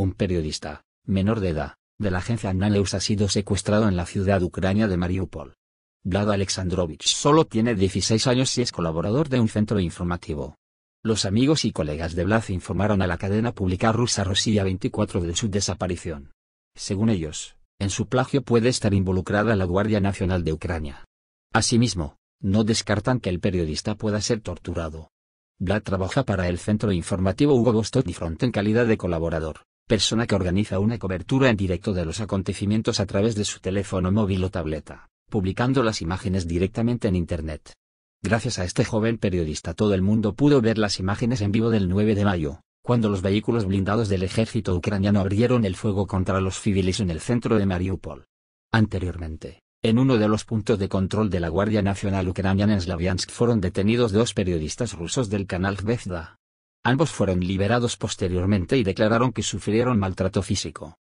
un periodista, menor de edad, de la agencia Ananeus ha sido secuestrado en la ciudad ucrania de Mariupol. Vlad Alexandrovich solo tiene 16 años y es colaborador de un centro informativo. Los amigos y colegas de Vlad informaron a la cadena pública rusa rosia 24 de su desaparición. Según ellos, en su plagio puede estar involucrada la Guardia Nacional de Ucrania. Asimismo, no descartan que el periodista pueda ser torturado. Vlad trabaja para el centro informativo Hugo Vostok y Front en calidad de colaborador persona que organiza una cobertura en directo de los acontecimientos a través de su teléfono móvil o tableta, publicando las imágenes directamente en Internet. Gracias a este joven periodista todo el mundo pudo ver las imágenes en vivo del 9 de mayo, cuando los vehículos blindados del ejército ucraniano abrieron el fuego contra los civiles en el centro de Mariupol. Anteriormente, en uno de los puntos de control de la Guardia Nacional Ucraniana en Slavyansk fueron detenidos dos periodistas rusos del canal Zvezda, Ambos fueron liberados posteriormente y declararon que sufrieron maltrato físico.